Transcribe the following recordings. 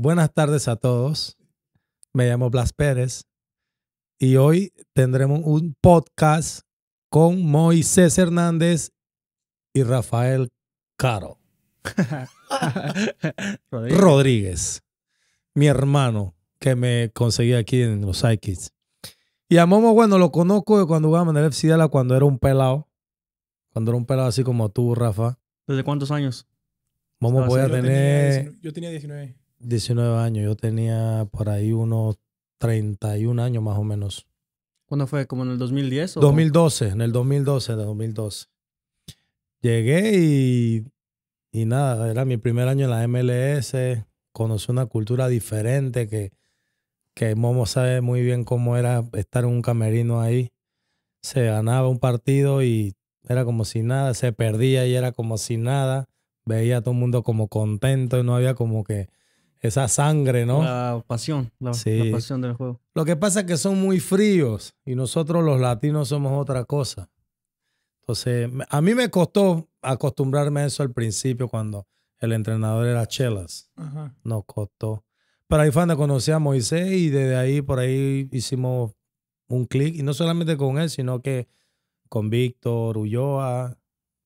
Buenas tardes a todos. Me llamo Blas Pérez y hoy tendremos un podcast con Moisés Hernández y Rafael Caro. Rodríguez. mi hermano que me conseguí aquí en los Psychics. Y a Momo, bueno, lo conozco de cuando jugaba en el FC cuando era un pelado. Cuando era un pelado así como tú, Rafa. ¿Desde cuántos años? Momo a tener... Yo tenía 19. 19 años, yo tenía por ahí unos 31 años más o menos. ¿Cuándo fue? ¿Como en el 2010? 2012, en el 2012, en el 2012. Llegué y, y nada, era mi primer año en la MLS, conocí una cultura diferente que, que Momo sabe muy bien cómo era estar en un camerino ahí. Se ganaba un partido y era como si nada, se perdía y era como si nada. Veía a todo el mundo como contento y no había como que esa sangre, ¿no? La pasión, la, pasión del juego. Lo que pasa es que son muy fríos y nosotros los latinos somos otra cosa. Entonces, a mí me costó acostumbrarme a eso al principio cuando el entrenador era Chelas. Ajá. Nos costó. Pero ahí fue conocí a Moisés y desde ahí por ahí hicimos un clic. Y no solamente con él, sino que con Víctor Ulloa,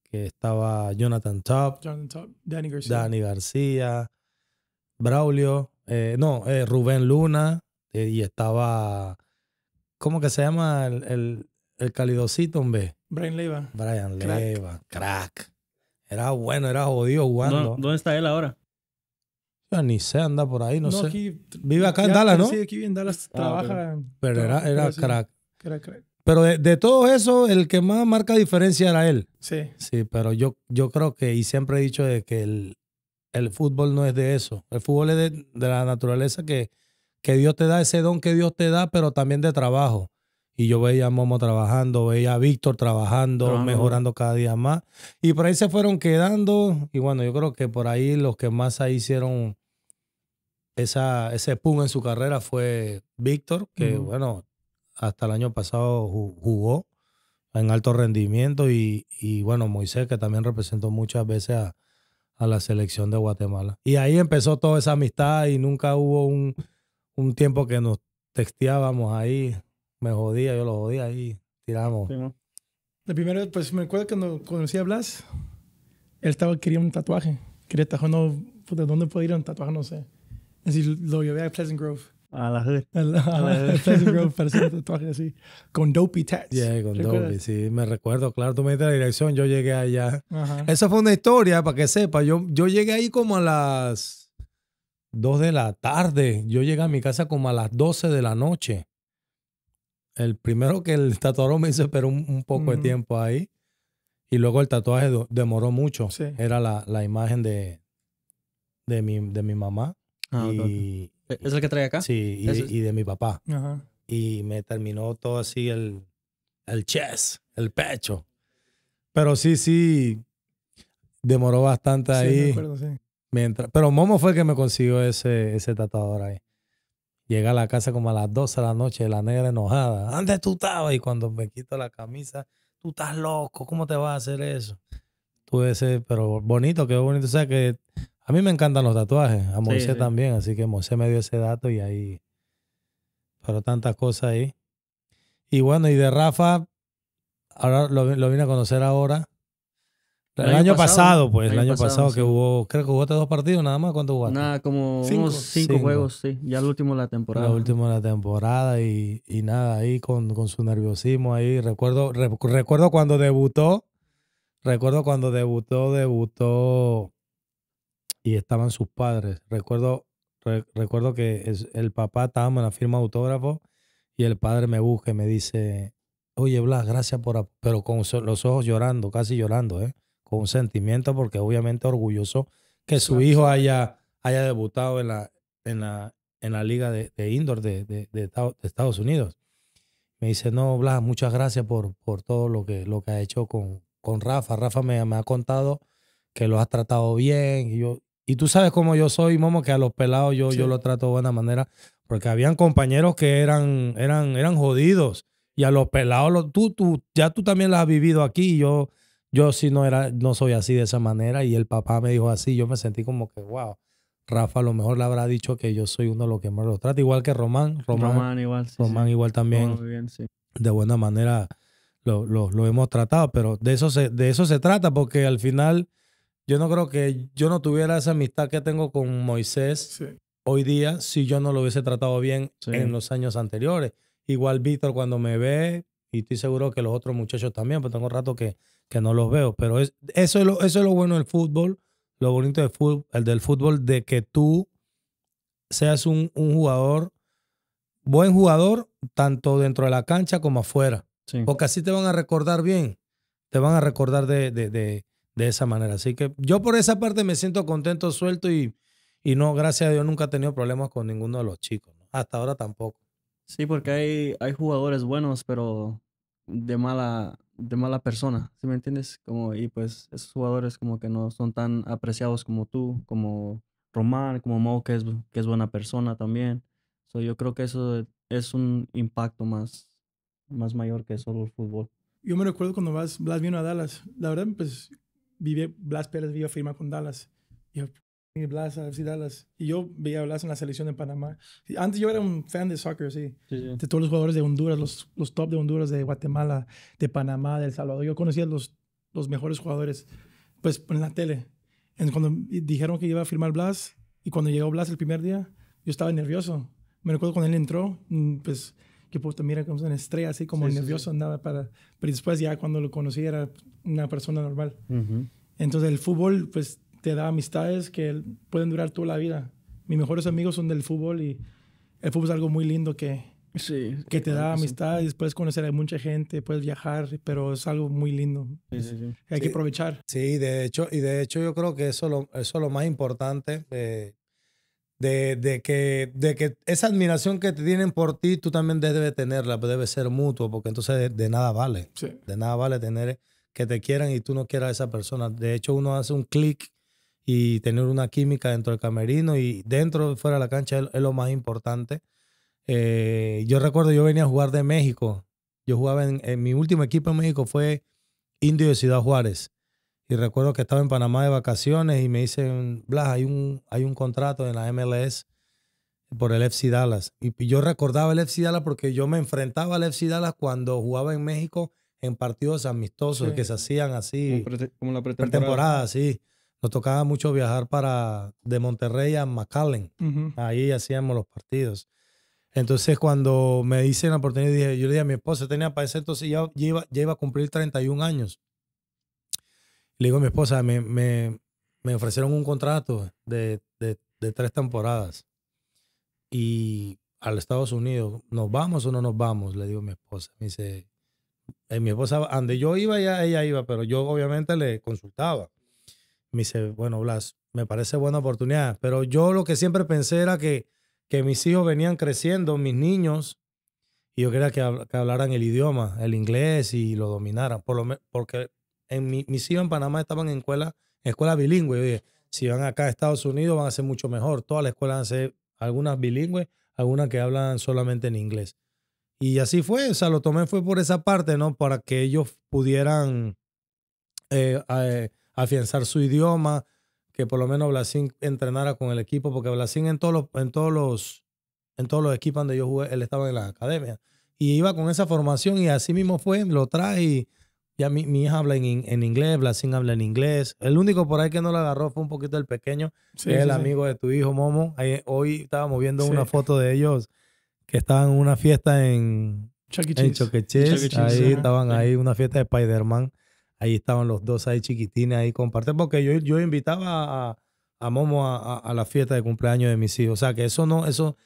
que estaba Jonathan Top, Jonathan Top Danny García. Danny García Braulio, eh, no, eh, Rubén Luna, eh, y estaba, ¿cómo que se llama el, el, hombre? Brian Leiva. Brian crack. crack. Era bueno, era jodido jugando. ¿Dónde está él ahora? Yo ni sé, anda por ahí, no, sé. Vive acá en Dallas, ¿no? Sí, aquí en Dallas ah, trabaja. Pero, era, crack. crack. Pero de, de, todo eso, el que más marca diferencia era él. Sí. Sí, pero yo, yo creo que, y siempre he dicho de que el, el fútbol no es de eso. El fútbol es de, la naturaleza que, que Dios te da, ese don que Dios te da, pero también de trabajo. Y yo veía a Momo trabajando, veía a Víctor trabajando, mejorando cada día más. Y por ahí se fueron quedando. Y bueno, yo creo que por ahí los que más ahí hicieron esa, ese pum en su carrera fue Víctor, que bueno, hasta el año pasado jugó en alto rendimiento. Y, y bueno, Moisés, que también representó muchas veces a, a la selección de Guatemala. Y ahí empezó toda esa amistad y nunca hubo un, un tiempo que nos texteábamos ahí. Me jodía, yo lo jodía ahí. Tiramos. Sí, De primero, pues me acuerdo cuando conocí a Blas, él estaba quería un tatuaje. Quería tatuaje, no, pues, ¿de dónde puede ir un tatuaje? No sé. Es decir, lo llevé a Pleasant Grove. A la hood. A la, Con Dopey Tats. Yeah, con Dopey, sí. Me recuerdo, claro, tú me diste la dirección, yo llegué allá. Esa fue una historia, para que sepa. Yo, yo llegué ahí como a las 2 de la tarde. Yo llegué a mi casa como a las 12 de la noche. El primero que el tatuador me hizo pero un, un poco de tiempo ahí. Y luego el tatuaje demoró mucho. Era la, la imagen de, de, mi, de mi mamá. Ah, y, ¿E-, ¿Es el que trae acá? Sí, y, de, mi papá. Y me terminó todo así el, el chest, el pecho. Pero sí, sí, demoró bastante ahí. Me acuerdo, sí. Mientras, pero Momo fue el que me consiguió ese, ese tatuador ahí. llega a la casa como a las 12 de la noche, la negra enojada. Antes tú estabas y cuando me quito la camisa, tú estás loco, ¿cómo te vas a hacer eso? Tuve ese, pero bonito, qué bonito. O sea que a mí me encantan los tatuajes, a Moisés también, así que Moisés me dio ese dato y ahí pero tantas cosas ahí. Y bueno, y de Rafa, ahora lo, vine a conocer ahora. El, año, pasado, pues, el año, pasado, que hubo, creo que jugaste dos partidos nada más, ¿cuánto jugaste? Nada, como cinco. cinco, juegos, sí, ya el último de la temporada. El último de la temporada y, nada, ahí con, con, su nerviosismo ahí. Recuerdo, recuerdo cuando debutó, recuerdo cuando debutó, debutó y estaban sus padres. Recuerdo, recuerdo que el papá estaba en la firma autógrafo y el padre me busca y me dice, oye Blas, gracias por... Pero con los ojos llorando, casi llorando, ¿eh? con sentimiento porque obviamente orgulloso que su hijo haya, haya debutado en la, en la, en la liga de, indoor de, de, Estados Unidos. Me dice, no, Blas, muchas gracias por, por todo lo que, lo que ha hecho con, con Rafa. Rafa me, me ha contado que lo has tratado bien. Y yo, y tú sabes cómo yo soy, Momo, que a los pelados yo, yo lo trato de buena manera, porque habían compañeros que eran, eran, eran jodidos. Y a los pelados, tú, tú, ya tú también las has vivido aquí. yo, yo sí no era, no soy así de esa manera. Y el papá me dijo así. Yo me sentí como que, wow, Rafa a lo mejor le habrá dicho que yo soy uno de los que más los trata. Igual que Román. Román, Román igual. Sí, Román igual también. de buena manera lo, lo, hemos tratado. Pero de eso se, de eso se trata, porque al final yo no creo que yo no tuviera esa amistad que tengo con Moisés hoy día si yo no lo hubiese tratado bien en los años anteriores. Igual Víctor cuando me ve, y estoy seguro que los otros muchachos también, pero pues tengo rato que, que no los veo. Pero eso, es lo, eso es lo bueno del fútbol, lo bonito del fútbol, el del fútbol, de que tú seas un, un jugador, buen jugador, tanto dentro de la cancha como afuera. Porque así te van a recordar bien, te van a recordar de, de de esa manera. Así que yo por esa parte me siento contento, suelto y, no, gracias a Dios, nunca he tenido problemas con ninguno de los chicos. Hasta ahora tampoco. Sí, porque hay, hay jugadores buenos, pero de mala, de mala persona, ¿sí me entiendes? Como, y pues esos jugadores como que no son tan apreciados como tú, como Román, como Mo, que es, que es buena persona también. yo creo que eso es un impacto más, más mayor que solo el fútbol. Yo me recuerdo cuando vas Blas vino a Dallas. La verdad, pues vive, Blas Pérez a firmar con Dallas. Y yo, Blas, a Dallas. Y yo veía a Blas en la selección de Panamá. Antes yo era un fan de soccer, sí. De todos los jugadores de Honduras, los, los, top de Honduras, de Guatemala, de Panamá, de El Salvador. Yo conocía los, los mejores jugadores, pues en la tele. En, cuando dijeron que iba a firmar Blas, y cuando llegó Blas el primer día, yo estaba nervioso. Me recuerdo cuando él entró, mm, pues que puto, mira como una estrella, así como nervioso nada para... Pero después ya cuando lo conocí era una persona normal. Entonces el fútbol pues te da amistades que pueden durar toda la vida. Mis mejores amigos son del fútbol y el fútbol es algo muy lindo que, que te da amistades, puedes conocer a mucha gente, puedes viajar, pero es algo muy lindo. Hay que aprovechar. Sí, de hecho, y de hecho yo creo que eso, es lo más importante. Eh, de, que, de que esa admiración que te tienen por ti, tú también debes tenerla, pues debe ser mutuo, porque entonces de, nada vale. De nada vale tener que te quieran y tú no quieras a esa persona. De hecho, uno hace un clic y tener una química dentro del camerino y dentro fuera de la cancha es, lo más importante. Eh, yo recuerdo, yo venía a jugar de México. Yo jugaba en, mi último equipo en México fue Indio de Ciudad Juárez. Y recuerdo que estaba en Panamá de vacaciones y me dicen, Blas, hay un, hay un contrato en la MLS por el FC Dallas. Y yo recordaba el FC Dallas porque yo me enfrentaba al FC Dallas cuando jugaba en México en partidos amistosos que se hacían así. Como, la pretemporada. sí. Nos tocaba mucho viajar para de Monterrey a McAllen. Ahí hacíamos los partidos. Entonces, cuando me hice la oportunidad, dije, yo le dije a mi esposa, tenía para ese entonces, ya, iba, a cumplir 31 años. Le digo a mi esposa, me, ofrecieron un contrato de, de tres temporadas. Y al Estados Unidos, ¿nos vamos o no nos vamos? Le digo a mi esposa. Me dice, eh, mi esposa, donde yo iba, ella, ella iba, pero yo obviamente le consultaba. Me dice, bueno, Blas, me parece buena oportunidad, pero yo lo que siempre pensé era que, que mis hijos venían creciendo, mis niños, y yo quería que, hablaran el idioma, el inglés, y lo dominaran, por lo porque en mi, mis hijos en Panamá estaban en escuela, en escuela bilingüe. si van acá a Estados Unidos van a ser mucho mejor. Todas las escuelas van a ser algunas bilingües, algunas que hablan solamente en inglés. Y así fue, o sea, lo tomé fue por esa parte, ¿no? Para que ellos pudieran eh, eh afianzar su idioma, que por lo menos Blasín entrenara con el equipo, porque Blasín en todos los, en todos los, en todos los equipos donde yo jugué, él estaba en la academia. Y iba con esa formación y así mismo fue, lo traje y ya mi, hija habla en, en, inglés, Blasín habla en inglés. El único por ahí que no lo agarró fue un poquito el pequeño, que es el amigo de tu hijo, Momo. Ahí, hoy estábamos viendo una foto de ellos que estaban en una fiesta en Choqueche, e. e. Ahí estaban ahí, una fiesta de Spider-Man. Ahí estaban los dos ahí chiquitines ahí compartiendo. Porque yo, yo invitaba a, Momo a, la fiesta de cumpleaños de mis hijos. O sea que eso no, eso.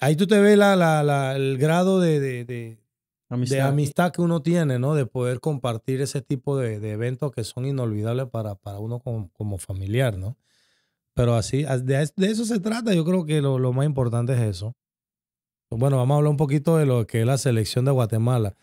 Ahí tú te ves la, el grado de, amistad. que uno tiene, ¿no? De poder compartir ese tipo de, eventos que son inolvidables para, para uno como, familiar, ¿no? Pero así, de, eso se trata. Yo creo que lo más importante es eso. Bueno, vamos a hablar un poquito de lo que es la selección de Guatemala.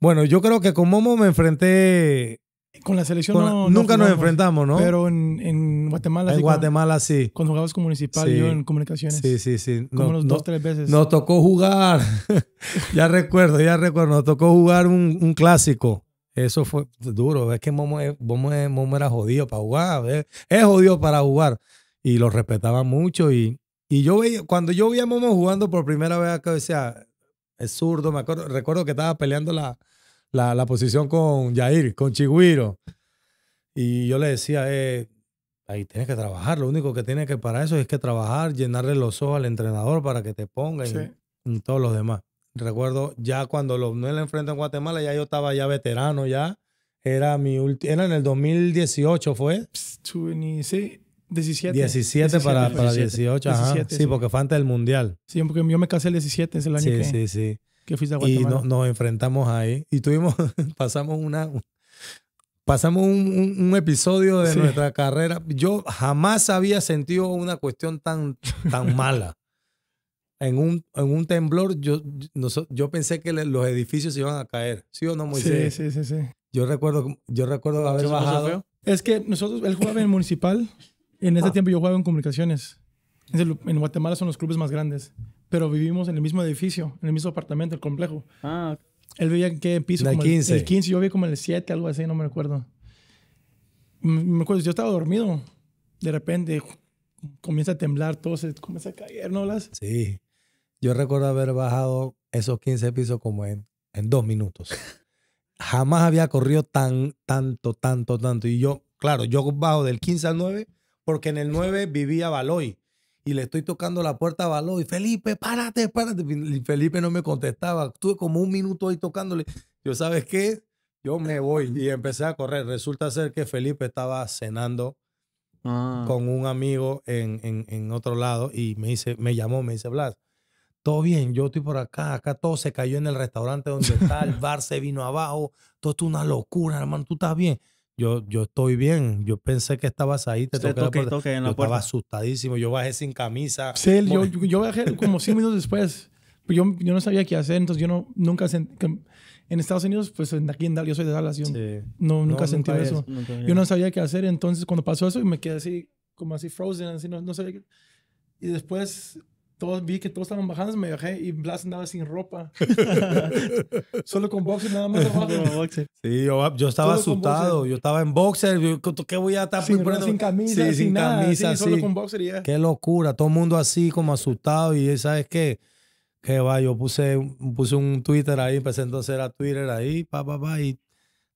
Bueno, yo creo que con Momo me enfrenté. Con la selección nunca nos enfrentamos, ¿no? Pero en, en Guatemala sí. En Guatemala con, sí. Cuando jugabas con Municipal, yo en Comunicaciones. Sí, sí, sí. Como dos, tres veces. Nos tocó jugar. ya recuerdo, ya recuerdo. Nos tocó jugar un, clásico. Eso fue duro. Es que Momo, Momo era jodido para jugar. Es, es jodido para jugar. Y lo respetaba mucho y y yo veía, cuando yo vi a Momo jugando por primera vez que decía, es zurdo, me acuerdo, recuerdo que estaba peleando la, la, posición con Jair, con Chigüiro. Y yo le decía, eh, ahí tienes que trabajar, lo único que tienes que para eso es que trabajar, llenarle los ojos al entrenador para que te ponga y, todos los demás. Recuerdo ya cuando lo los le enfrenta en Guatemala, ya yo estaba ya veterano, ya. Era mi era en el 2018, fue. sí 17. 17, para, 18, ajá. sí, porque fue antes del Mundial. Sí, porque yo me casé el 17, es el año sí, que, sí, sí. Guatemala. Y nos enfrentamos ahí y tuvimos, pasamos una... Pasamos un, episodio de nuestra carrera. Yo jamás había sentido una cuestión tan, tan mala. En un, en un temblor, yo, yo, pensé que los edificios iban a caer. ¿Sí o no, Moisés? Sí, sí, sí. sí. Yo recuerdo, yo recuerdo haber bajado. Es que nosotros, él jugaba en el municipal, en ese ah. tiempo yo jugaba en comunicaciones. En Guatemala son los clubes más grandes, pero vivimos en el mismo edificio, en el mismo apartamento, el complejo. Ah. Él vivía en qué piso? Como 15. El, 15, yo vivía como en el 7, algo así, no me recuerdo. Me acuerdo, yo estaba dormido. De repente comienza a temblar, todo se comienza a caer, ¿no? Sí. Yo recuerdo haber bajado esos 15 pisos como en, en dos minutos. Jamás había corrido tan, tanto, tanto, tanto. Y yo, claro, yo bajo del 15 al 9 porque en el 9 vivía Baloy y le estoy tocando la puerta a Baloy. Felipe, párate, párate. Felipe no me contestaba. Estuve como un minuto ahí tocándole. Yo, ¿sabes qué? Yo me voy y empecé a correr. Resulta ser que Felipe estaba cenando ah. con un amigo en, otro lado y me, dice, me llamó, me dice, Blas, todo bien, yo estoy por acá, acá todo se cayó en el restaurante donde está, el bar se vino abajo, todo esto es una locura, hermano, tú estás bien yo, yo estoy bien. Yo pensé que estabas ahí, te toqué, toqué, En la yo puerta. estaba asustadísimo, yo bajé sin camisa. Sí, yo, yo, bajé como cinco minutos después. Yo, yo no sabía qué hacer, entonces yo no, nunca sentí... En Estados Unidos, pues aquí en Dallas, yo soy de Dallas, yo no, nunca sentí eso. yo no sabía qué hacer, entonces cuando pasó eso, me quedé así, como así frozen, así, no, no sabía qué... Y después vi que todos estaban bajando, me bajé y Blas andaba sin ropa. Solo con boxer nada más Sí, yo, estaba asustado. Yo estaba en boxer. ¿Qué voy a estar sin, sin camisa, sin, nada, camisa. Solo con boxer Qué locura. Todo el mundo así como asustado. Y ¿sabes qué? Que va, yo puse, puse un Twitter ahí, empecé entonces a Twitter ahí, pa, pa, pa, y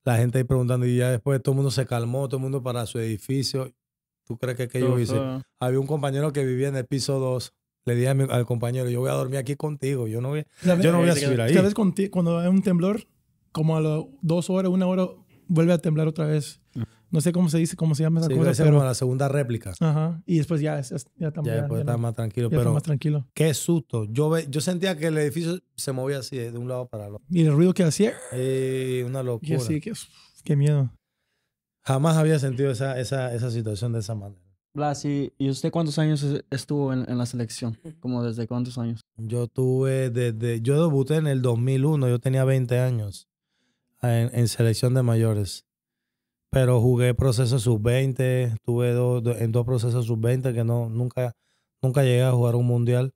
la gente ahí preguntando. Y ya después todo el mundo se calmó, todo el mundo para su edificio. ¿Tú crees que, que yo hice? Había un compañero que vivía en el piso 2 le dije al compañero, yo voy a dormir aquí contigo, yo no voy, yo no voy a eh, subir ahí. cuando hay un temblor? Como a las dos horas, una hora, vuelve a temblar otra vez. Mm. No sé cómo se dice, cómo se llama esa cosa. Pero... Como la segunda réplica. Ajá. Y después ya, está más tranquilo. Ya pero más tranquilo. Qué susto. Yo, yo sentía que el edificio se movía así, de un lado para otro. Y el ruido que hacía. una locura. Sí, qué, qué miedo. Jamás había sentido esa situación de esa manera. Blas, ¿y, usted cuántos años estuvo en, la selección? ¿Como desde cuántos años? Yo tuve desde, yo debuté en el 2001, yo tenía 20 años en, selección de mayores. Pero jugué procesos sub-20, tuve en dos procesos sub-20 que no, nunca, nunca llegué a jugar un mundial.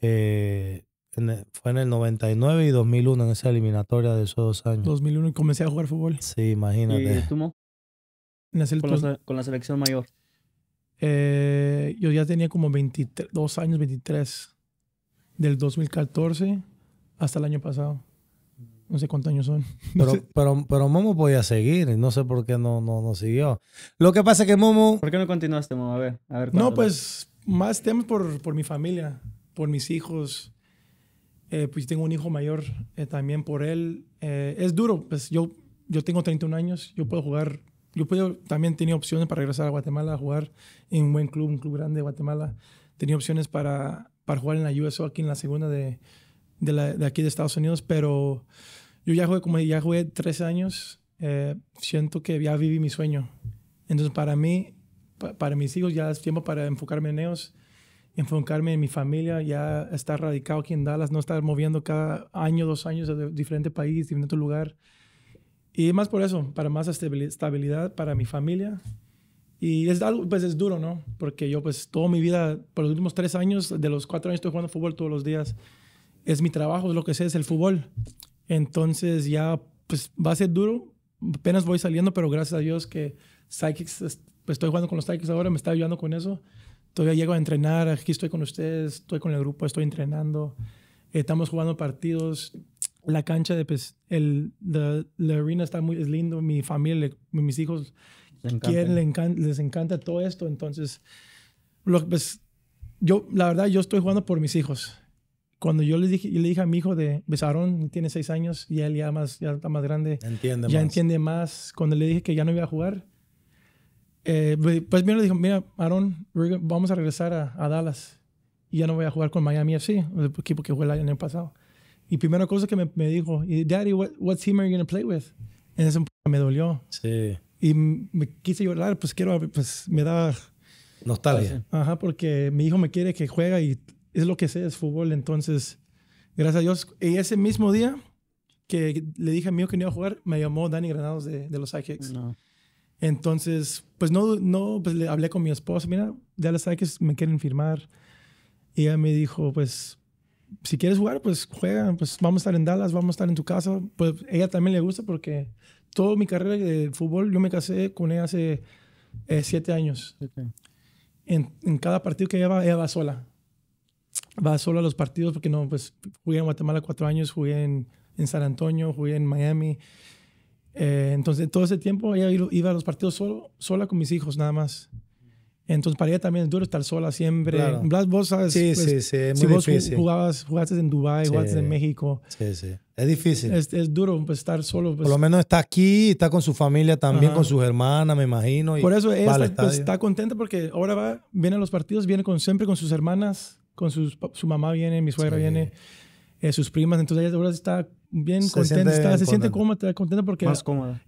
Eh, en fue en el 99 y 2001 en esa eliminatoria de esos dos años. 2001 y comencé a jugar fútbol. Sí, imagínate. ¿Y tú, con la selección mayor. Eh, yo ya tenía como 22 años, 23, del 2014 hasta el año pasado. No sé cuántos años son. Pero, pero, pero Momo podía seguir, no sé por qué no, no, no siguió. Lo que pasa es que Momo... ¿Por qué no continuaste, Momo? A ver, a ver. No, pues más temas por, por mi familia, por mis hijos. Eh, pues tengo un hijo mayor eh, también por él. es duro, pues yo, yo tengo 31 años, yo puedo jugar yo también tenía opciones para regresar a Guatemala a jugar en un buen club, un club grande de Guatemala. Tenía opciones para, jugar en la USO aquí en la segunda de, aquí de Estados Unidos, pero yo ya jugué, como ya jugué tres años, eh, siento que ya viví mi sueño. Entonces para mí, para mis hijos ya es tiempo para enfocarme en ellos, enfocarme en mi familia, ya estar radicado aquí en Dallas, no estar moviendo cada año, dos años a diferente país, diferente lugar. Y más por eso, para más estabilidad para mi familia. Y es algo, pues es duro, ¿no? Porque yo pues toda mi vida, por los últimos tres años, de los cuatro años estoy jugando fútbol todos los días. Es mi trabajo, es lo que sé, es el fútbol. Entonces ya pues va a ser duro. Apenas voy saliendo, pero gracias a Dios que Psychics, pues estoy jugando con los Psychics ahora, me está ayudando con eso. Todavía llego a entrenar, aquí estoy con ustedes, estoy con el grupo, estoy entrenando. Estamos jugando partidos, la cancha de pues, el, la arena está muy lindo, mi familia, mis hijos encanta. quieren, les encanta, todo esto, entonces pues, yo la verdad yo estoy jugando por mis hijos. Cuando yo le dije, le dije a mi hijo de Besarón, pues, tiene seis años y él ya, más, ya está más grande, ya entiende más. Cuando le dije que ya no iba a jugar, eh, pues, pues mira, le dijo, mira, Aaron, vamos a regresar a, Dallas y ya no voy a jugar con Miami FC, el equipo que jugué el año pasado. Y primera cosa que me, dijo, Daddy, what, what team are you going to play with? En ese me dolió. Sí. Y me quise llorar, pues quiero, pues me da... Nostalgia. Ajá, porque mi hijo me quiere que juega y es lo que sé, es fútbol. Entonces, gracias a Dios. Y ese mismo día que le dije a mí que no iba a jugar, me llamó Dani Granados de, los Ajax. No. Entonces, pues no, no, pues le hablé con mi esposa, mira, ya los Sidekicks me quieren firmar. Y ella me dijo, pues si quieres jugar, pues juega, pues vamos a estar en Dallas, vamos a estar en tu casa. Pues ella también le gusta porque toda mi carrera de fútbol, yo me casé con ella hace eh, siete años. En, en, cada partido que ella va, ella va sola. Va sola a los partidos porque no, pues jugué en Guatemala cuatro años, jugué en, en San Antonio, jugué en Miami. Eh, entonces, todo ese tiempo ella iba a los partidos solo, sola con mis hijos, nada más. Entonces para ella también es duro estar sola siempre. Blas, vos sabes, sí, pues, sí, sí, si vos jugabas, jugaste en Dubái, jugaste en México. Sí, sí. Es difícil. Es, duro pues, estar solo. Pues. Por lo menos está aquí, está con su familia también, con sus hermanas, me imagino. Y Por eso ella está, contenta porque ahora va, viene a los partidos, viene con, siempre con sus hermanas, con su mamá viene, mi suegra viene, eh, sus primas. Entonces ella ahora está bien contenta, se siente cómoda, contenta porque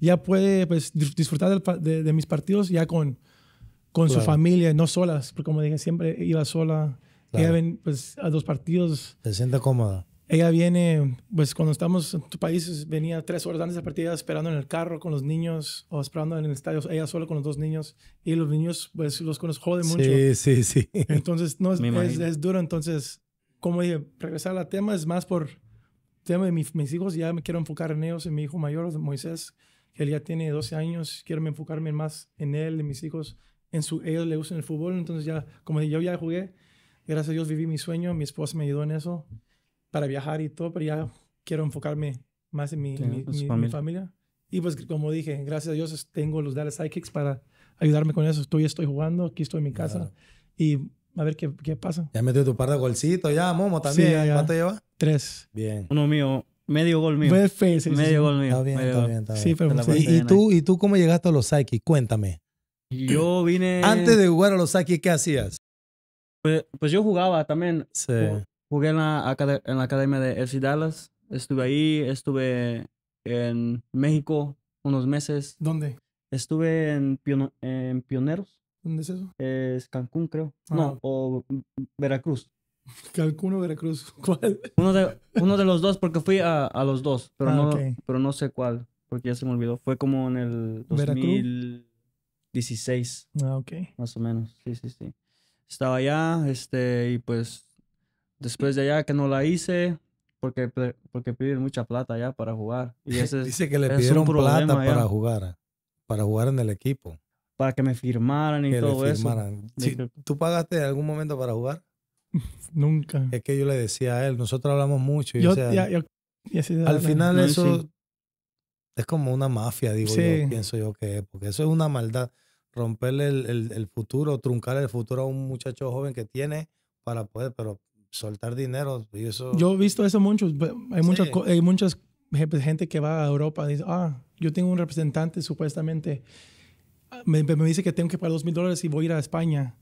ya puede pues, disfrutar de mis partidos ya con con su familia, no solas, porque como dije, siempre iba sola. Ella ven pues, a dos partidos. Se siente cómoda. Ella viene, pues cuando estamos en tu país, venía tres horas antes de la partida esperando en el carro con los niños o esperando en el estadio, ella sola con los dos niños. Y los niños, pues los conozco joden mucho. Sí, sí, sí. Entonces, no, es, es, duro. Entonces, como dije, regresar al tema es más por tema de mis hijos. Ya me quiero enfocar en ellos, en mi hijo mayor, Moisés, que él ya tiene 12 años. Quiero enfocarme más en él, en mis hijos en su, ellos le gustan el fútbol, entonces ya, como yo ya jugué, gracias a Dios viví mi sueño, mi esposa me ayudó en eso, para viajar y todo, pero ya quiero enfocarme más en mi, mi, familia. Y pues como dije, gracias a Dios tengo los Dallas Psychics para ayudarme con eso. Estoy, estoy jugando, aquí estoy en mi casa y a ver qué, pasa. Ya metió tu par de golcitos, ya, Momo, también. ¿Cuánto lleva? Tres. Bien. Uno mío, medio gol mío. medio gol mío. Está bien, está Sí, ¿Y, tú, ¿Y tú cómo llegaste a los Psychics? Cuéntame. Yo vine. Antes de jugar a los Saki, ¿qué hacías? Pues, pues, yo jugaba también. Sí. Jugué en la, academia de FC Dallas. Estuve ahí, estuve en México unos meses. ¿Dónde? Estuve en, en Pioneros. ¿Dónde es eso? Es Cancún, creo. Ah. No, o Veracruz. Cancún o Veracruz. ¿Cuál? Uno de, uno de los dos, porque fui a, los dos, pero, ah, no, pero no sé cuál, porque ya se me olvidó. Fue como en el ¿Veracruz? 16. Ah, Más o menos, sí, sí, sí. Estaba allá, este, y pues después de allá que no la hice, porque, porque piden mucha plata allá para jugar. Y Dice que le pidieron plata para jugar, para jugar en el equipo. Para que me firmaran y todo eso. ¿Tú pagaste en algún momento para jugar? Nunca. Es que yo le decía a él, nosotros hablamos mucho. Y al final eso es como una mafia, digo yo, pienso yo que es, porque eso es una maldad romperle el, el, el futuro, truncar el futuro a un muchacho joven que tiene para poder, pero soltar dinero y eso... Yo he visto eso mucho. Hay, muchas, hay muchas gente que va a Europa y dice, ah, yo tengo un representante supuestamente, ah, me, me dice que tengo que pagar dos mil dólares y voy a ir a España.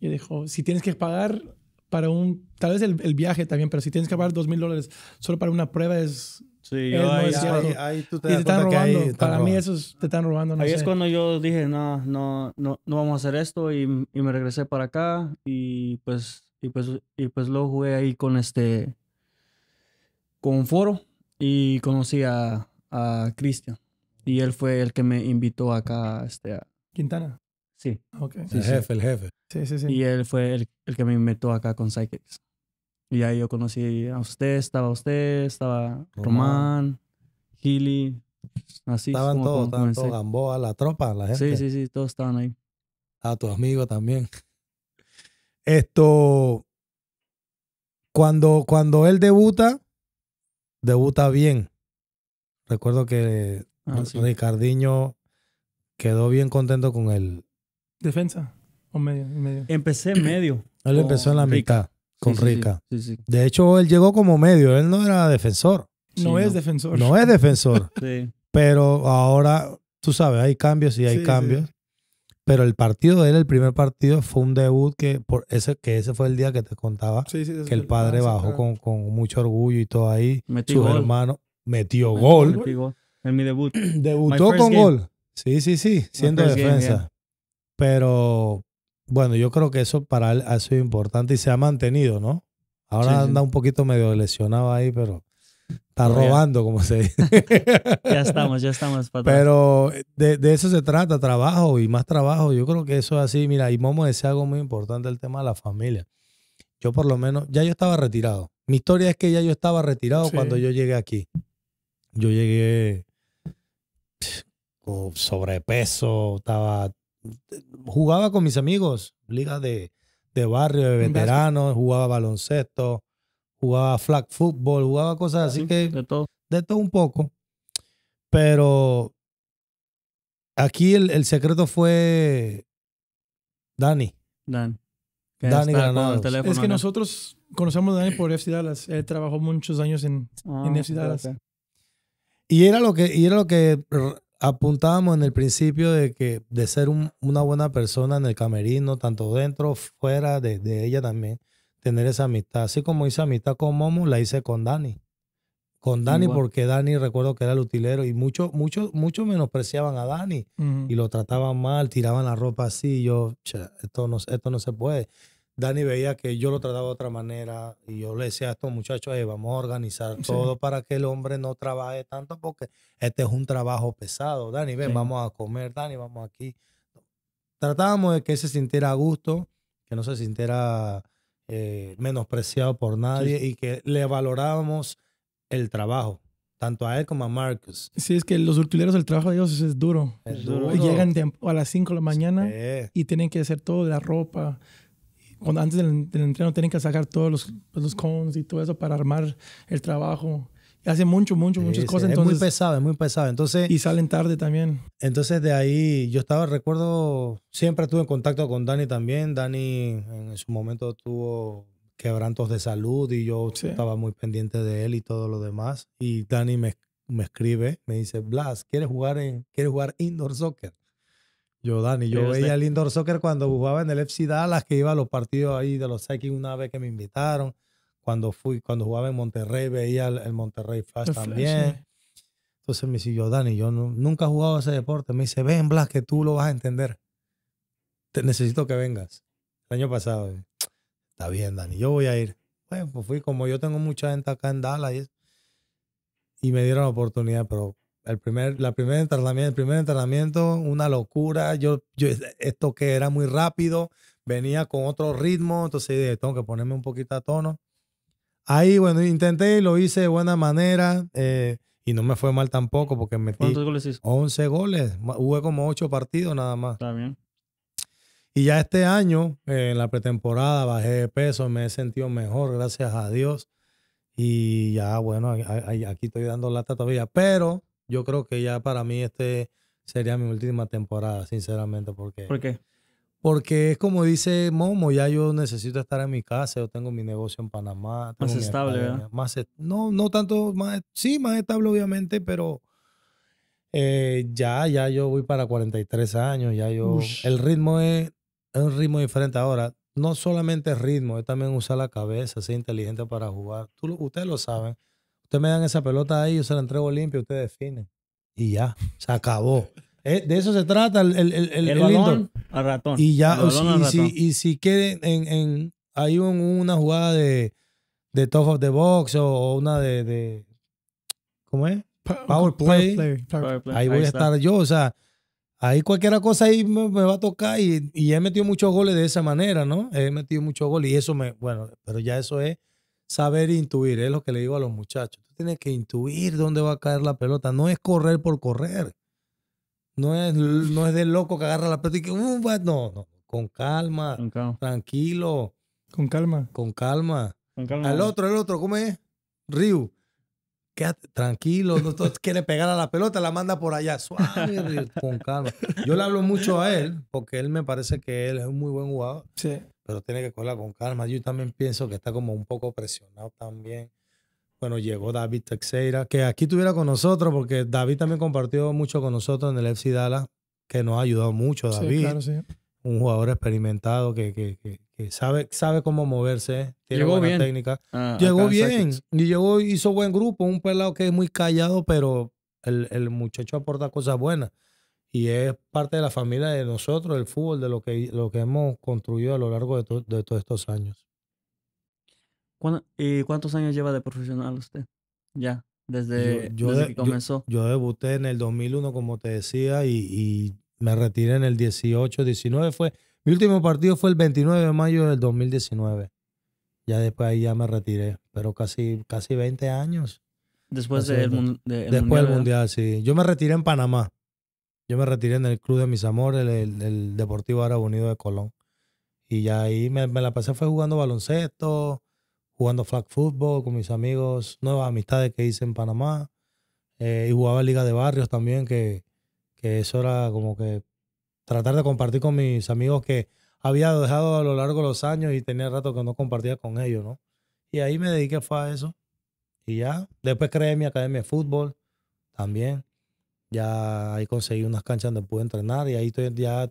Y dijo, si tienes que pagar para un, tal vez el, el viaje también, pero si tienes que pagar dos mil dólares solo para una prueba es Sí, te, están robando. Para mí eso te están robando. ahí es cuando yo dije, no, no, no, no vamos a hacer esto y, me regresé para acá y pues, y pues, y pues luego jugué ahí con este, con foro y conocí a, a Cristian y él fue el que me invitó acá este, a Quintana. Sí. el jefe, el jefe. Sí, sí, sí. Y él fue el, el que me invitó acá con Psychics. Y ahí yo conocí a usted, estaba usted, estaba Román, Gili, así. Estaban todos, estaban todos, Gamboa, la tropa, la gente. Sí, sí, sí, todos estaban ahí. A tu amigo también. Esto, cuando, cuando él debuta, debuta bien. Recuerdo que ah, Ricardiño quedó bien contento con él. Defensa. O medio, medio. Empecé medio. Él empezó en la mitad. Con Rica. de hecho, él llegó como medio, él no era defensor. No, es defensor. No es defensor. Pero ahora, tú sabes, hay cambios y hay cambios. Pero el partido de él, el primer partido, fue un debut que por ese, que ese fue el día que te contaba que el padre ah, bajó con, mucho orgullo y todo ahí. su hermano metió, gol. En mi debut. Debutó con gol. Sí, sí, sí, siendo defensa. Pero bueno, yo creo que eso para él ha sido importante y se ha mantenido, ¿no? Ahora anda un poquito medio lesionado ahí, pero está robando, como se dice. ya estamos, ya estamos. Pero eh, de, eso se trata, trabajo y más trabajo. Yo creo que eso es así. Mira, y Momo decía algo muy importante, el tema de la familia. Yo por lo menos, ya yo estaba retirado. Mi historia es que ya yo estaba retirado cuando yo llegué aquí. Yo llegué con sobrepeso, estaba jugaba con mis amigos, Liga de, barrio, de mm, veteranos, jugaba baloncesto, jugaba flag football, jugaba cosas así que... De todo. De todo un poco. Pero aquí el, secreto fue Dani. Dan. Dani Es que nosotros conocemos a Dani por FC Dallas. Él trabajó muchos años en, ah, FC Dallas. Y era lo que, y era lo que apuntábamos en el principio de que de ser una buena persona en el camerino, tanto dentro, fuera de, ella también, tener esa amistad. Así como hice amistad con Momo, la hice con Dani. Con mm, Dani, porque Dani recuerdo que era el utilero y muchos muchos muchos menospreciaban a Dani y lo trataban mal, tiraban la ropa así. yo, esto no, esto no se puede. Dani veía que yo lo trataba de otra manera y yo le decía a estos muchachos, vamos a organizar todo para que el hombre no trabaje tanto porque este es un trabajo pesado. Dani, ven, vamos a comer, Dani, vamos aquí. Tratábamos de que se sintiera a gusto, que no se sintiera eh, menospreciado por nadie y que le valorábamos el trabajo tanto a él como a Marcus. Sí, es que los urtileros, el trabajo de ellos es, duro. Es duro. Llegan a las 5 de la mañana y tienen que hacer todo, la ropa, cuando antes del, del, entreno tienen que sacar todos los, pues, los cones y todo eso para armar el trabajo. Y hace mucho, mucho, muchas cosas. Entonces, es muy pesado, es muy pesado. Entonces, y salen tarde también. Entonces de ahí yo estaba, recuerdo, siempre estuve en contacto con Dani también. Dani en su momento tuvo quebrantos de salud y yo estaba muy pendiente de él y todo lo demás. Y Dani me, me escribe, me dice, Blas, ¿quieres jugar, en, ¿quieres jugar indoor soccer? Yo, Dani, yo veía el este indoor soccer cuando jugaba en el FC Dallas, que iba a los partidos ahí de los X, una vez que me invitaron. Cuando fui, cuando jugaba en Monterrey, veía el, Monterrey Flash también. Entonces me dice yo, Dani, yo nunca he jugado ese deporte. Me dice, ven, Blas, que tú lo vas a entender. Te, necesito que vengas. El año pasado. Eh, está bien, Dani, yo voy a ir. Bueno, pues fui como yo tengo mucha gente acá en Dallas y, y me dieron la oportunidad, pero el primer, la entrenamiento, el primer entrenamiento, una locura. Yo, yo, esto que era muy rápido, venía con otro ritmo, entonces dije, tengo que ponerme un poquito a tono. Ahí, bueno, intenté y lo hice de buena manera eh, y no me fue mal tampoco porque metí ¿Cuántos goles 11 goles. hubo como 8 partidos nada más. Está bien. Y ya este año, eh, en la pretemporada, bajé de peso, me he sentido mejor, gracias a Dios. Y ya, bueno, aquí estoy dando lata todavía. Pero yo creo que ya para mí este sería mi última temporada, sinceramente, porque... ¿Por qué? Porque es como dice Momo, ya yo necesito estar en mi casa, yo tengo mi negocio en Panamá. Más estable, ¿verdad? Más, no, no tanto, más, sí, más estable obviamente, pero eh, ya, ya yo voy para 43 años, ya yo... El ritmo es, un ritmo diferente ahora no solamente ritmo, es también usar la cabeza, ser inteligente para jugar. Tú, ustedes lo saben. Ustedes me dan esa pelota ahí, yo se la entrego limpia, ustedes definen. Y ya, se acabó. Eh, de eso se trata el, el, el, ratón. Y ya, y, si, y, si, en, en, hay una jugada de, de top of the box o, una de, de, ¿Cómo es? Power Ahí voy a estar yo, o sea. Ahí cualquiera cosa ahí me, va a tocar y, y, he metido muchos goles de esa manera, ¿no? He metido muchos goles y eso me, bueno, pero ya eso es saber intuir, es lo que le digo a los muchachos. Tú tienes que intuir dónde va a caer la pelota. No es correr por correr. No es, no es del loco que agarra la pelota y que, uh, no, no. Con calma, tranquilo. Con calma. Con calma. Al otro, al otro, ¿cómo es? Ryu. Quédate tranquilo, no quiere pegar a la pelota, la manda por allá, suave, con calma. Yo le hablo mucho a él, porque él me parece que él es un muy buen jugador. Sí pero tiene que colar con calma. Yo también pienso que está como un poco presionado también. Bueno, llegó David Teixeira, que aquí estuviera con nosotros, porque David también compartió mucho con nosotros en el FC Dallas, que nos ha ayudado mucho, David. Un jugador experimentado que, que, que, sabe, sabe cómo moverse, eh, tiene buena técnica. Ah, llegó bien, y llegó, hizo buen grupo, un pelado que es muy callado, pero el, el muchacho aporta cosas buenas y es parte de la familia de nosotros, el fútbol, de lo que, lo que hemos construido a lo largo de, todos estos años. ¿Y cuántos años lleva de profesional usted? Ya, desde, yo, que comenzó. Yo, debuté en el 2001, como te decía, y, me retiré en el 18, 19 fue... Mi último partido fue el 29 de mayo del 2019. Ya después ahí ya me retiré, pero casi, casi 20 años. Después del Mundial. Después del Mundial, sí. Yo me retiré en Panamá. Yo me retiré en el Club de Mis Amores, el, Deportivo Árabe Unido de Colón. Y ya ahí me, la pasé fue jugando baloncesto, jugando flag football con mis amigos, nuevas amistades que hice en Panamá. Eh, y jugaba Liga de Barrios también, que, que eso era como que tratar de compartir con mis amigos que había dejado a lo largo de los años y tenía rato que no compartía con ellos, ¿no? Y ahí me dediqué fue a eso. Y ya, después creé mi academia de fútbol también. Ya ahí conseguí unas canchas donde pude entrenar y ahí estoy ya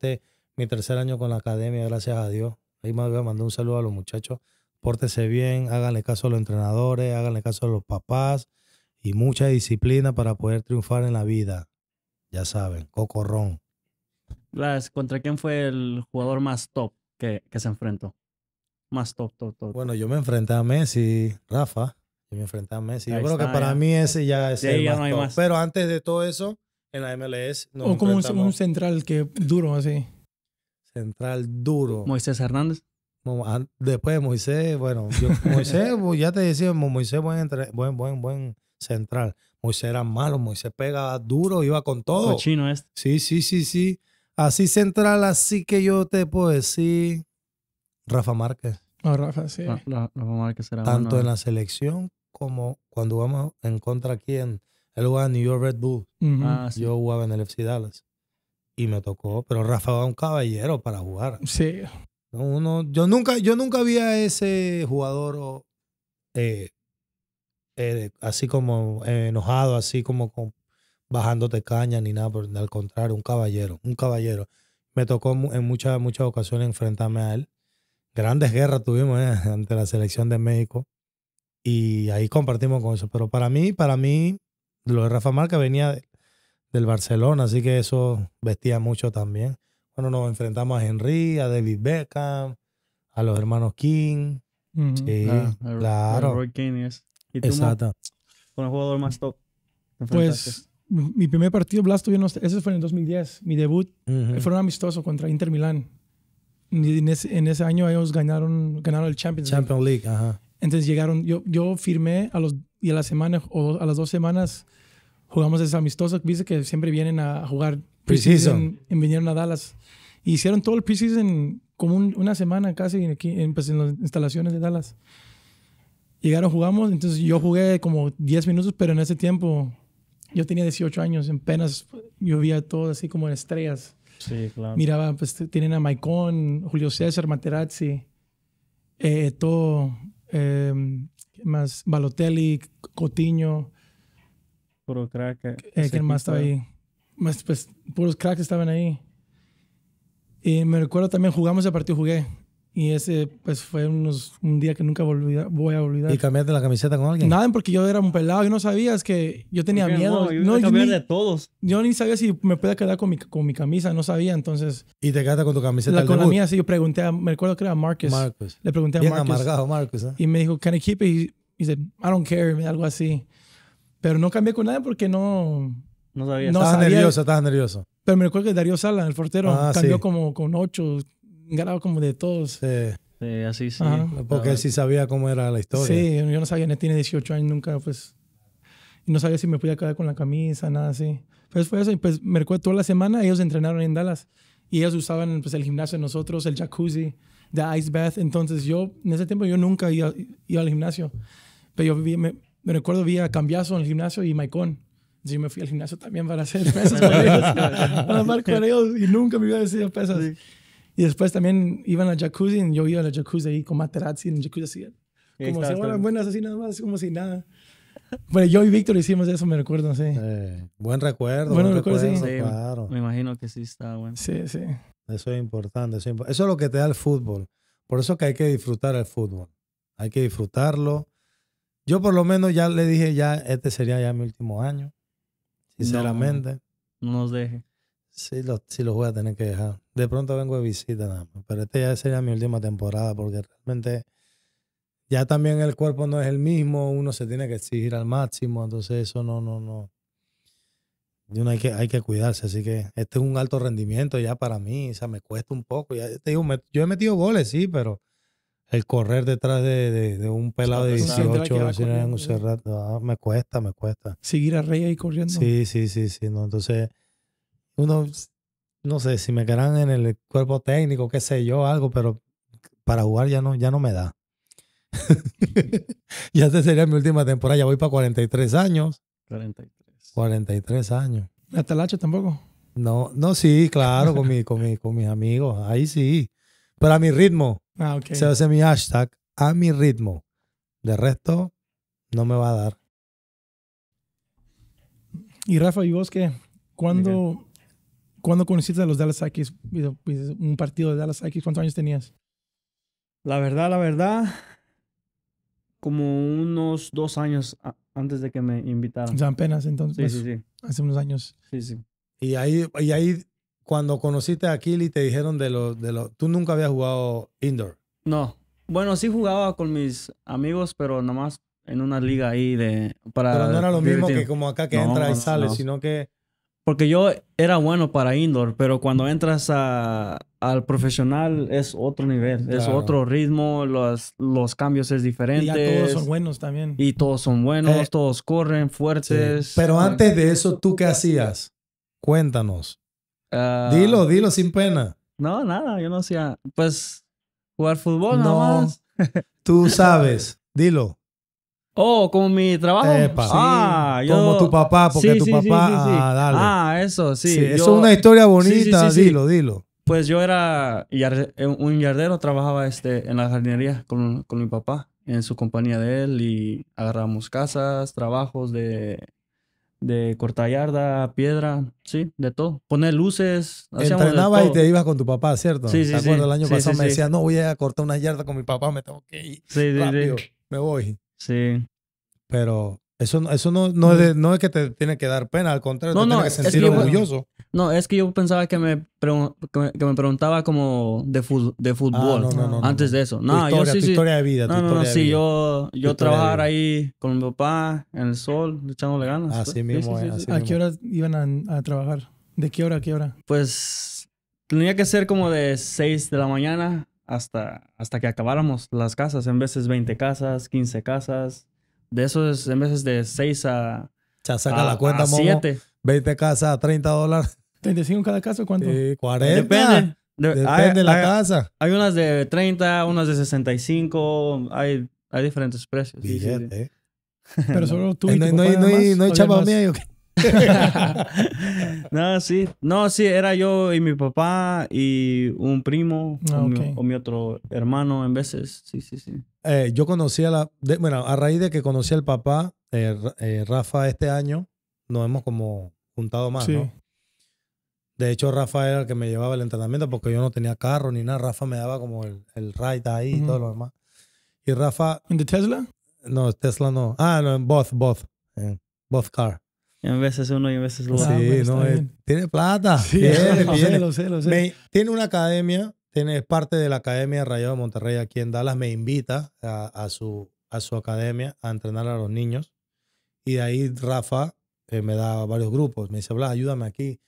mi tercer año con la academia, gracias a Dios. Ahí me voy un saludo a los muchachos. Pórtese bien, háganle caso a los entrenadores, háganle caso a los papás y mucha disciplina para poder triunfar en la vida. Ya saben, cocorrón. las ¿contra quién fue el jugador más top que, que se enfrentó? Más top, top, top. Bueno, yo me enfrenté a Messi, Rafa. Yo me enfrenté a Messi. yo creo que para mí ese ya es el más, top. Pero antes de todo eso, en la MLS. o como un, central que duro así. Central duro. Moisés Hernández. Ah, después de Moisés, bueno, Moisés, pues, ya te decía, Moisés buen, buen, buen, central. Moisés era malo, Moisés pega duro, iba con todo. chino este. Sí, sí, sí, sí. Así central, así que yo te puedo decir Rafa Márquez. Ah, Rafa, sí. Rafa, Márquez era Tanto en la eh. selección como cuando vamos en contra aquí en, él jugaba en New York Red Bull. Ah, yo jugaba en el FC Dallas. Y me tocó, pero Rafa era un caballero para jugar. Sí. Uno, yo, nunca, yo nunca vi a ese jugador eh, eh, así como eh, enojado, así como bajándote caña ni nada, al contrario, un caballero, un caballero. Me tocó en muchas, muchas ocasiones enfrentarme a él. Grandes guerras tuvimos ante la selección de México y ahí compartimos con eso. Pero para mí, para mí, lo de Rafa Marca venía del Barcelona, así que eso vestía mucho también. Bueno, nos enfrentamos a Henry, a David Beckham, a los hermanos King. Sí, claro. Roy King es. Exacto. Con el jugador más top. Pues mi primer partido, Blas, ese fue en el 2010, mi debut. Fueron Fue un amistoso contra Inter Milán. En ese, año ellos ganaron, ganaron el Champions League. Champions League, ajá. Entonces llegaron, yo, yo firmé a los y a la semana o a las dos semanas jugamos esa amistosa. Viste que siempre vienen a jugar preseason. En, vinieron a Dallas. hicieron todo el preseason como una semana casi pues, en, las instalaciones de Dallas. Llegaron, jugamos. Entonces yo jugué como 10 minutos, pero en ese tiempo yo tenía 18 años. penas, yo veía todo así como en estrellas. Sí, claro. Miraba, pues tienen a Maicon, Julio César, Materazzi, eh, todo Em, más? Balotelli, Cotiño. Puro crack. Eh, eh ¿Quién más estaba ahí? Más, pues, puros cracks estaban ahí. Y me recuerdo también, jugamos el partido, jugué y ese pues fue un día que nunca voy a olvidar. ¿Y cambiaste la camiseta con alguien? Nada, porque yo era un pelado, y no sabía, es que yo tenía miedo. No, yo, ni, de todos. Yo ni sabía si me podía quedar con mi, con mi camisa, no sabía, entonces... ¿Y te quedaste con tu camiseta? La, con la mía, sí, yo pregunté, a, me recuerdo que era Marcus. Le pregunté a Bien Marcus. amargado ¿eh? Y me dijo, can I keep it? Y dice, I don't care, algo así. Pero no cambié con nadie porque no... No sabía. estaba nervioso, estaba nervioso. Pero me recuerdo que Darío Sala, el portero, ah, cambió como con ocho ganaba como de todos. Sí. Sí, así sí. porque él sí sabía cómo era la historia. Sí, yo no sabía, tiene 18 años, nunca pues... Y no sabía si me podía quedar con la camisa, nada así. Pues fue eso, y pues me recuerdo toda la semana, ellos entrenaron en Dallas. Y ellos usaban pues el gimnasio de nosotros, el jacuzzi, the ice bath. Entonces yo, en ese tiempo yo nunca iba, al gimnasio. Pero yo me recuerdo, vi a Cambiazo en el gimnasio y Maicon. Yo me fui al gimnasio también para hacer pesas con ellos, para marca ellos y nunca me hubiera decir pesas. Y después también iban a jacuzzi y yo iba a jacuzzi ahí con Materazzi en jacuzzi así. Como si, bueno, buenas así nada más, como si nada. Bueno, yo y Víctor hicimos eso, me recuerdo, sí. buen recuerdo. Bueno, buen recuerdo, sí. Claro. Me imagino que sí está bueno. Sí, sí. Eso es importante. Eso es, eso es lo que te da el fútbol. Por eso que hay que disfrutar el fútbol. Hay que disfrutarlo. Yo por lo menos ya le dije, ya este sería ya mi último año. Sinceramente. no nos deje. Sí los, sí, los voy a tener que dejar. De pronto vengo de visita nada más. Pero este ya sería mi última temporada porque realmente ya también el cuerpo no es el mismo, uno se tiene que exigir al máximo, entonces eso no, no, no. Y uno hay que, hay que cuidarse, así que este es un alto rendimiento ya para mí, o sea, me cuesta un poco. Ya te yo he metido goles, sí, pero el correr detrás de, un pelado de 18 ah, me cuesta, me cuesta. Seguir a Rey ahí corriendo. Sí, sí, sí, sí, no, entonces uno, no sé, si me quedan en el cuerpo técnico, qué sé yo, algo, pero para jugar ya no, ya no me da. ya esta sería mi última temporada, ya voy para 43 años. 43. 43 años. ¿Hasta el H tampoco? No, no, sí, claro, con, mi, con, mis amigos, ahí sí. Pero a mi ritmo. Ah, ok. Se hace mi hashtag, a mi ritmo. De resto, no me va a dar. Y Rafa, ¿y vos qué? ¿Cuándo, ¿Cuándo conociste a los Dallas X? Un partido de Dallas X, ¿cuántos años tenías? La verdad, la verdad, como unos dos años antes de que me invitaran. Ya apenas entonces. Sí, sí, sí. Hace unos años. Sí, sí. Y ahí, y ahí cuando conociste a Kili, te dijeron de lo... de lo, Tú nunca habías jugado indoor. No. Bueno, sí jugaba con mis amigos, pero nomás en una liga ahí de... Para pero no era lo mismo que como acá que entra y sale, sino que porque yo era bueno para indoor, pero cuando entras al profesional es otro nivel, es otro ritmo, los, los cambios es diferente. Y todos son buenos también. Y todos son buenos, eh, todos corren fuertes. Pero ah. antes de eso, ¿tú qué hacías? Cuéntanos. dilo, ah. dilo sin pena. No, nada, yo no hacía. Pues jugar fútbol, no. Tú sabes, dilo. Oh, como mi trabajo. Ah, yo... Como tu papá, porque tu papá. Ah, dale. ah, eso, sí. Eso es una historia bonita, dilo, dilo. Pues yo era un yardero, trabajaba este, en la jardinería con, con, mi papá, en su compañía de él, y agarramos casas, trabajos de, de yarda, piedra, sí, de todo. Poner luces. Entrenabas y te ibas con tu papá, ¿cierto? Sí, sí. ¿Te El año pasado me decía, no, voy a cortar una yarda con mi papá, me tengo que ir. rápido. sí. Me voy. Sí. Pero eso, eso no, no, es no es que te tiene que dar pena, al contrario, no, te tiene que sentir orgulloso. no, es que yo pensaba que me, que me, preguntaba como de, de ah, fútbol no, antes de eso. No, historia, historia de vida. no, no, sí, yo, yo trabajar ahí con mi papá en el sol, echándole ganas. Así mismo, sí, mismo. ¿A qué hora iban a, trabajar? ¿De qué hora a qué hora? Pues tenía que ser como de 6 de la mañana hasta, hasta que acabáramos las casas, en veces 20 casas, 15 casas. De esos, en veces de 6 a. Ya saca la cuenta, momo. 7. 20 casas a 30 dólares. 35 cada casa, ¿cuánto? 40. Depende. De, Depende la casa. Hay unas de 30, unas de 65, hay, hay diferentes precios. Sí, Pero solo tú eh, y no, hay, no, hay, chapa mía. Yo... no, sí. No, sí, era yo y mi papá y un primo ah, o, mi, otro hermano en veces. Sí, sí, sí. Eh, yo conocí a la... bueno, a raíz de que conocí al papá, eh, eh, Rafa este año, nos hemos como juntado más, ¿no? De hecho, Rafa era el que me llevaba el entrenamiento porque yo no tenía carro ni nada. Rafa me daba como el, el ride ahí y todo lo demás. Y Rafa... ¿En Tesla? No, Tesla no. Ah, no, en Both, Both. both Car en veces uno y en veces ah, Sí, no, eh, tiene plata. tiene, tiene una academia, tiene, parte de la Academia Rayado de Monterrey aquí en Dallas. Me invita a, su, a su academia a entrenar a los niños. Y de ahí Rafa eh, me da varios grupos. Me dice, Blas, ayúdame aquí.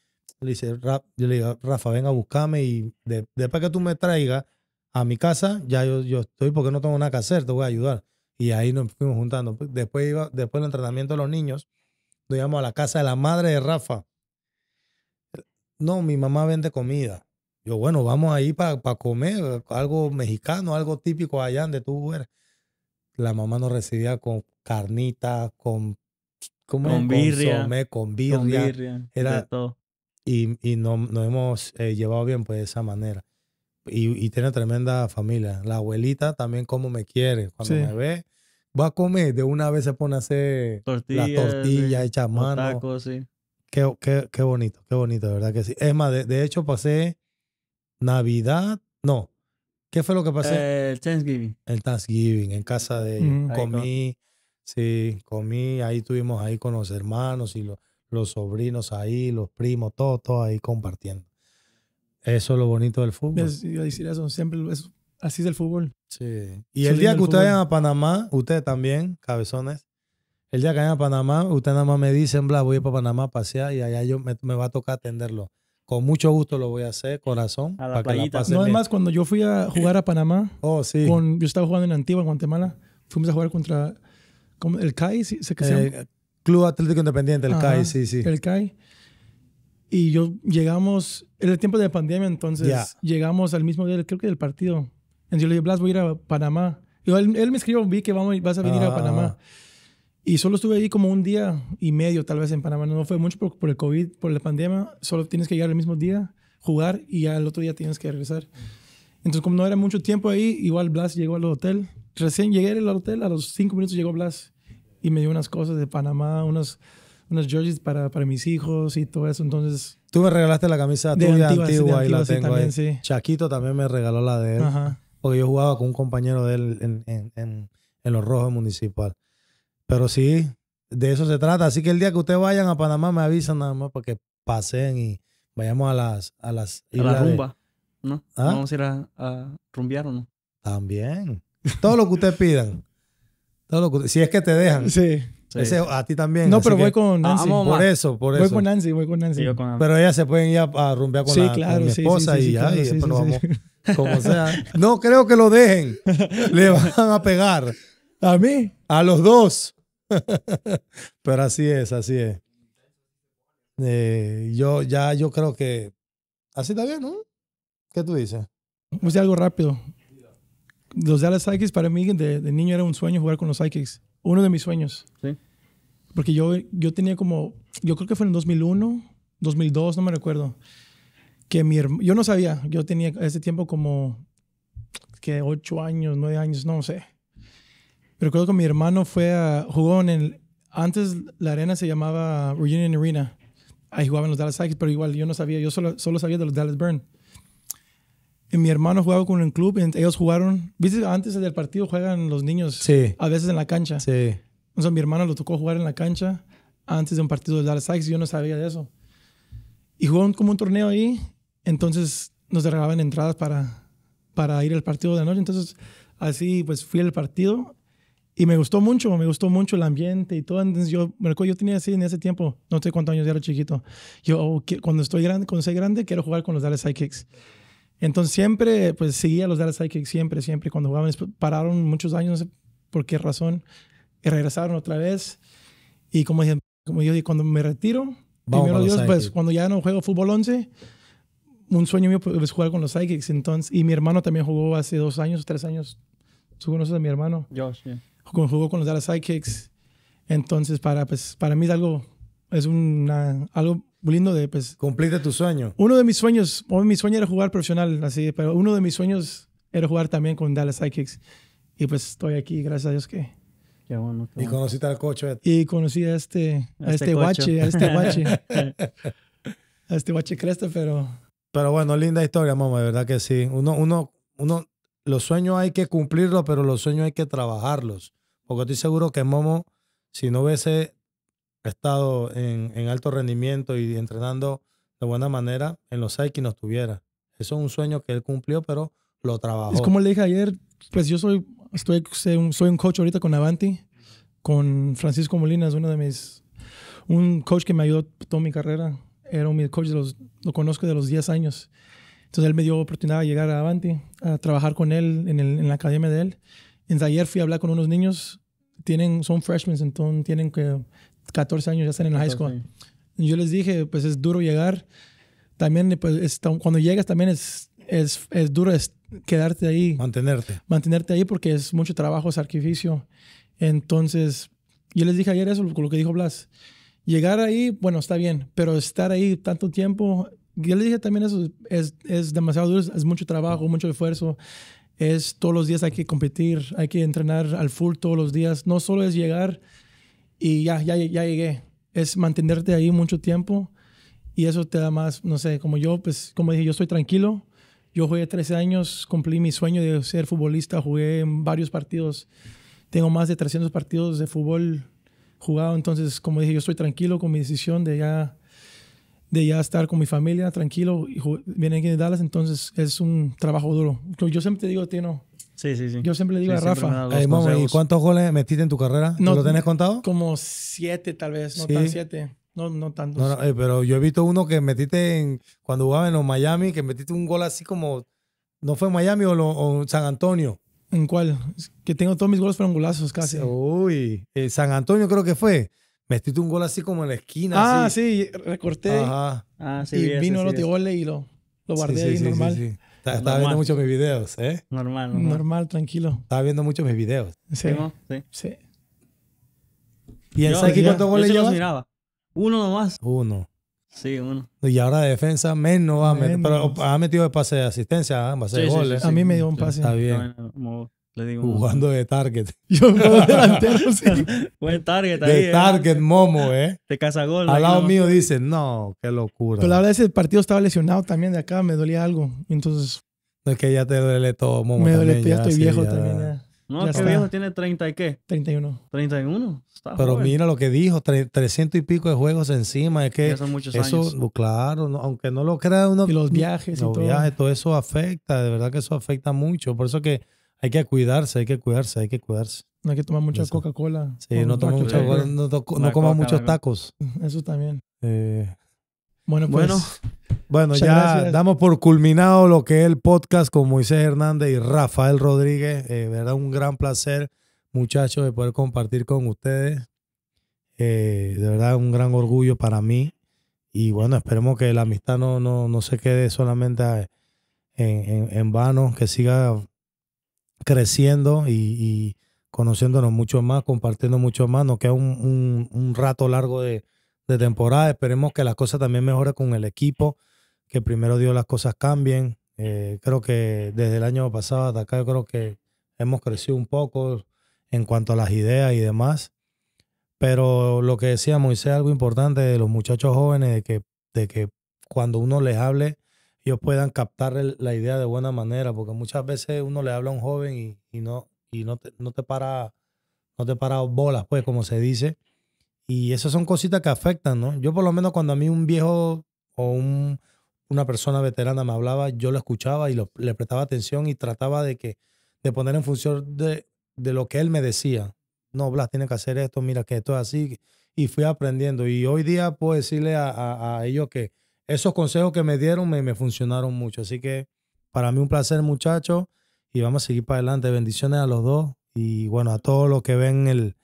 dice, yo le digo, Rafa, ven a buscarme y después que tú me traigas a mi casa, ya yo, estoy porque no tengo nada que hacer, te voy a ayudar. Y ahí nos fuimos juntando. Después, iba, después del entrenamiento de los niños, nos íbamos a la casa de la madre de Rafa. No, mi mamá vende comida. Yo, bueno, vamos ahí para comer algo mexicano, algo típico allá donde tú eres. La mamá nos recibía con carnitas, con, ¿cómo con, birria, con birria. Era, todo. Y, no, nos hemos eh, llevado bien pues, de esa manera. Y, tiene tremenda familia. La abuelita también como me quiere. Cuando me ve, va a comer, de una vez se pone a hacer tortillas, tortilla tortillas mano. Tacos, sí. Qué, bonito, qué bonito, de verdad que sí. Es más, de, hecho pasé Navidad, no. ¿Qué fue lo que pasé? El Thanksgiving. El Thanksgiving, en casa de Comí, sí, comí, ahí estuvimos ahí con los hermanos y los, los sobrinos ahí, los primos, todos ahí compartiendo. Eso es lo bonito del fútbol. yo decir eso, siempre eso así es el fútbol. Sí. Y el día que ustedes vayan a Panamá, ustedes también, cabezones, el día que vayan a Panamá, ustedes nada más me dicen, bla, voy a ir para Panamá a pasear y allá yo me, va a tocar atenderlo. Con mucho gusto lo voy a hacer, corazón. para Que la no, además, cuando yo fui a jugar a Panamá, oh, sí. yo estaba jugando en Antigua, Guatemala, fuimos a jugar contra ¿cómo? el CAI, ¿sí? ¿Se que eh, Club Atlético Independiente, el CAI, sí, sí. El CAI. Y yo llegamos, era el tiempo de pandemia, entonces llegamos al mismo día, creo que del partido. Entonces yo le dije, Blas, voy a ir a Panamá. él, me escribió, vi que vamos, vas a venir a ah. Panamá. Y solo estuve ahí como un día y medio, tal vez en Panamá. No fue mucho por, el COVID, por la pandemia. Solo tienes que llegar el mismo día, jugar y ya el otro día tienes que regresar. Entonces, como no era mucho tiempo ahí, igual Blas llegó al hotel. Recién llegué al hotel, a los cinco minutos llegó Blas y me dio unas cosas de Panamá, unas, unas jerseys para, para mis hijos y todo eso. Entonces. Tú me regalaste la camisa tuya antigua, y la tengo también, Chaquito también me regaló la de él. Ajá porque yo jugaba con un compañero de él en, los Rojos Municipal. Pero sí, de eso se trata. Así que el día que ustedes vayan a Panamá, me avisan nada más para que pasen y vayamos a las. A, las a la rumba, ¿no? ¿Ah? ¿Vamos a ir a, rumbear o no? También. Todo lo que ustedes pidan. Todo lo si es que te dejan. Sí. a ti también. No, pero ah, voy con Nancy. por eso, por eso. Voy con Nancy, voy con Nancy. pero ellas se pueden ir a, rumbear con, mi esposa y ya, como sea. No creo que lo dejen. Le van a pegar. ¿A mí? A los dos. Pero así es, así es. Eh, yo ya yo creo que así está bien, ¿no? ¿Qué tú dices? Vamos a algo rápido. Los Dallas Psychics para mí de, niño era un sueño jugar con los Psychics. Uno de mis sueños. Sí. Porque yo, yo tenía como, yo creo que fue en 2001, 2002, no me recuerdo que mi yo no sabía, yo tenía ese tiempo como que ocho años, nueve años, no sé. Recuerdo que mi hermano fue a, jugó en el, antes la arena se llamaba Reunion Arena, ahí jugaban los Dallas Sykes, pero igual yo no sabía, yo solo, solo sabía de los Dallas Burn. Y mi hermano jugaba con un club, y ellos jugaron, viste, antes del partido juegan los niños a veces en la cancha. Sí. Entonces mi hermano lo tocó jugar en la cancha antes de un partido de Dallas Sykes, yo no sabía de eso. Y jugó como un torneo ahí entonces nos regalaban entradas para, para ir al partido de la noche. Entonces así pues fui al partido y me gustó mucho, me gustó mucho el ambiente y todo. Entonces yo, me recuerdo, yo tenía así en ese tiempo, no sé cuántos años, ya era chiquito. Yo, oh, cuando estoy grande, cuando soy grande, quiero jugar con los Dallas Sidekicks. Entonces siempre, pues seguía a los Dallas Sidekicks, siempre, siempre. Cuando jugaban, pararon muchos años, no sé por qué razón, y regresaron otra vez. Y como dije, como yo dije, cuando me retiro, primero Dios, pues cuando ya no juego fútbol 11, un sueño mío es pues, jugar con los Psychics. Entonces, y mi hermano también jugó hace dos años, tres años. ¿Tú conoces a mi hermano? Josh, yeah. jugó, con los Dallas Psychics. Entonces, para, pues, para mí es algo, es una, algo lindo de... Pues, Cumpliste tu sueño. Uno de mis sueños, o mi sueño era jugar profesional, así, pero uno de mis sueños era jugar también con Dallas Psychics. Y pues estoy aquí, gracias a Dios que... Qué Y conocí al coche. Y conocí a este, a este, este guache, a este guache. a este guache cresta, pero pero bueno, linda historia, Momo, de verdad que sí. Uno, uno, uno, los sueños hay que cumplirlos, pero los sueños hay que trabajarlos. Porque estoy seguro que Momo, si no hubiese estado en, alto rendimiento y entrenando de buena manera, en los Aiki no estuviera. Eso es un sueño que él cumplió, pero lo trabajó. Es como le dije ayer, pues yo soy, estoy, soy un coach ahorita con Avanti, con Francisco Molina, es uno de mis, un coach que me ayudó toda mi carrera era mi coach, los, lo conozco de los 10 años. Entonces él me dio oportunidad de llegar a Avanti, a trabajar con él en, el, en la academia de él. Entonces, ayer fui a hablar con unos niños, tienen, son freshmen, entonces tienen que 14 años, ya están en la high school. yo les dije, pues es duro llegar. También, pues, cuando llegas también es, es, es duro es quedarte ahí. Mantenerte. Mantenerte ahí porque es mucho trabajo, sacrificio. Entonces, yo les dije ayer eso, lo que dijo Blas llegar ahí, bueno, está bien, pero estar ahí tanto tiempo, yo le dije también eso, es, es demasiado duro, es mucho trabajo, mucho esfuerzo, es todos los días hay que competir, hay que entrenar al full todos los días, no solo es llegar y ya, ya, ya llegué, es mantenerte ahí mucho tiempo y eso te da más, no sé, como yo, pues como dije, yo estoy tranquilo. Yo jugué 13 años, cumplí mi sueño de ser futbolista, jugué en varios partidos. Tengo más de 300 partidos de fútbol jugado. Entonces, como dije, yo estoy tranquilo con mi decisión de ya, de ya estar con mi familia, tranquilo. vienen aquí de Dallas, entonces es un trabajo duro. Yo siempre te digo, Tino. Sí, sí, sí. Yo siempre le digo a Rafa. ¿Y cuántos goles metiste en tu carrera? No, ¿Lo tenés contado? Como siete, tal vez, no tan siete. No, no tanto. pero yo he visto uno que metiste cuando jugaba en los Miami, que metiste un gol así como, no fue Miami o, o San Antonio, ¿En cuál? que tengo todos mis goles fueron casi. Uy, eh, San Antonio creo que fue. Metiste un gol así como en la esquina. Ah, sí, recorté. Ajá. Ah, sí, y vino el otro gole y lo, lo guardé sí, normal. Estaba viendo mucho mis videos, ¿eh? Normal, normal. Normal, tranquilo. Estaba viendo mucho mis videos. Sí. Sí. sí. ¿Y en Saiki cuántos goles yo Uno nomás. Uno. Sí, uno. Y ahora de defensa, menos va a meter. Pero ha metido de pase de asistencia, ¿eh? pase de goles. ¿eh? a mí me dio un pase. Está bien. Jugando de target. Yo delantero, sí. target ahí. De ¿eh? target, Momo, ¿eh? De cazagol. Al lado mío dice, no, qué locura. Pero la verdad, el partido estaba lesionado también de acá, me dolía algo. Entonces. No es que ya te duele todo, Momo. Me duele, también, ya, estoy viejo también. Ya. No, este viejo tiene 30 y qué. 31. 31. Pero mira lo que dijo, 300 y pico de juegos encima. Es que muchos eso, claro, aunque no lo crea uno. Y los viajes todo. viajes, todo eso afecta, de verdad que eso afecta mucho. Por eso que hay que cuidarse, hay que cuidarse, hay que cuidarse. No hay que tomar mucha Coca-Cola. Sí, no, tomar no, muchos tacos. Eso también. Eh, pues, bueno, bueno, ya damos por culminado lo que es el podcast con Moisés Hernández y Rafael Rodríguez. Eh, de verdad, un gran placer, muchachos, de poder compartir con ustedes. Eh, de verdad, un gran orgullo para mí. Y bueno, esperemos que la amistad no, no, se quede solamente eh, en, vano, que siga creciendo y, conociéndonos mucho más, compartiendo mucho más. Nos queda un rato largo de, de temporada. Esperemos que las cosas también mejoren con el equipo, que primero Dios las cosas cambien. Eh, creo que desde el año pasado hasta acá, creo que hemos crecido un poco en cuanto a las ideas y demás. Pero lo que decía Moisés, algo importante de los muchachos jóvenes, de que, de que cuando uno les hable, ellos puedan captar la idea de buena manera, porque muchas veces uno le habla a un joven y, no, y no no te para, no te para bolas, pues, como se dice. Y esas son cositas que afectan, ¿no? Yo por lo menos cuando a mí un viejo o un, una persona veterana me hablaba, yo lo escuchaba y le prestaba atención y trataba de que de poner en función de, de, lo que él me decía. No, Blas, tiene que hacer esto, mira que esto es así. Y fui aprendiendo. Y hoy día puedo decirle a, ellos que esos consejos que me dieron me, me, funcionaron mucho. Así que para mí un placer, muchachos. Y vamos a seguir para adelante. Bendiciones a los dos. Y bueno, a todos los que ven el,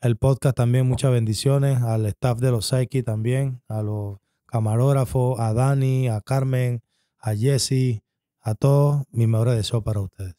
el podcast también muchas bendiciones, al staff de los Psyche también, a los camarógrafos, a Dani, a Carmen, a Jesse, a todos Mi mejor deseo para ustedes.